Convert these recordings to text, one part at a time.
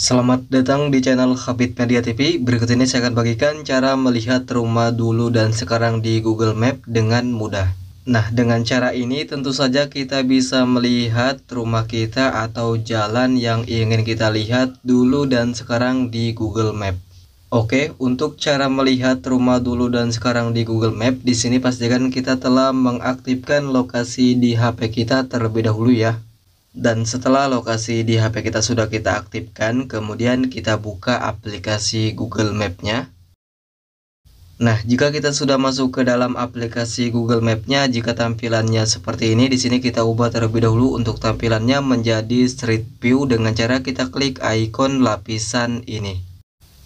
Selamat datang di channel Habit Media TV. Berikut ini saya akan bagikan cara melihat rumah dulu dan sekarang di Google Map dengan mudah. Nah, dengan cara ini tentu saja kita bisa melihat rumah kita atau jalan yang ingin kita lihat dulu dan sekarang di Google Map. Oke, untuk cara melihat rumah dulu dan sekarang di Google Map, di sini pastikan kita telah mengaktifkan lokasi di HP kita terlebih dahulu ya. Dan setelah lokasi di HP kita sudah kita aktifkan, kemudian kita buka aplikasi Google Map-nya. Nah, jika kita sudah masuk ke dalam aplikasi Google Map-nya, jika tampilannya seperti ini, di sini kita ubah terlebih dahulu untuk tampilannya menjadi Street View dengan cara kita klik ikon lapisan ini.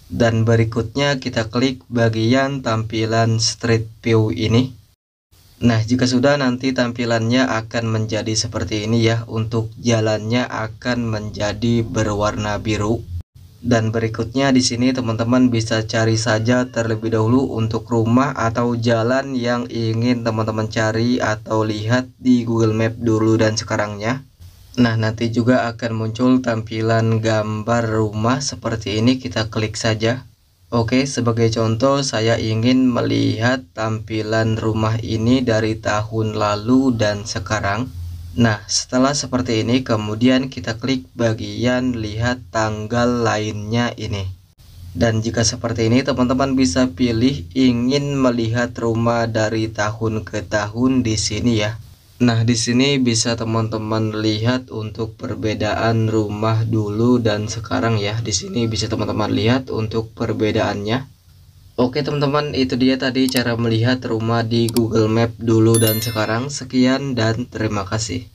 Dan berikutnya kita klik bagian tampilan Street View ini. Nah jika sudah nanti tampilannya akan menjadi seperti ini ya Untuk jalannya akan menjadi berwarna biru dan berikutnya di sini teman-teman bisa cari saja terlebih dahulu untuk rumah atau jalan yang ingin teman-teman cari atau lihat di Google Map dulu dan sekarangnya. Nah nanti juga akan muncul tampilan gambar rumah seperti ini kita klik saja. Oke, sebagai contoh saya ingin melihat tampilan rumah ini dari tahun lalu dan sekarang. Nah, setelah seperti ini kemudian kita klik bagian lihat tanggal lainnya ini. Dan jika seperti ini teman-teman bisa pilih ingin melihat rumah dari tahun ke tahun di sini ya. Nah, di sini bisa teman-teman lihat untuk perbedaan rumah dulu dan sekarang ya. Di sini bisa teman-teman lihat untuk perbedaannya. Oke teman-teman, itu dia tadi cara melihat rumah di Google Map dulu dan sekarang. Sekian dan terima kasih.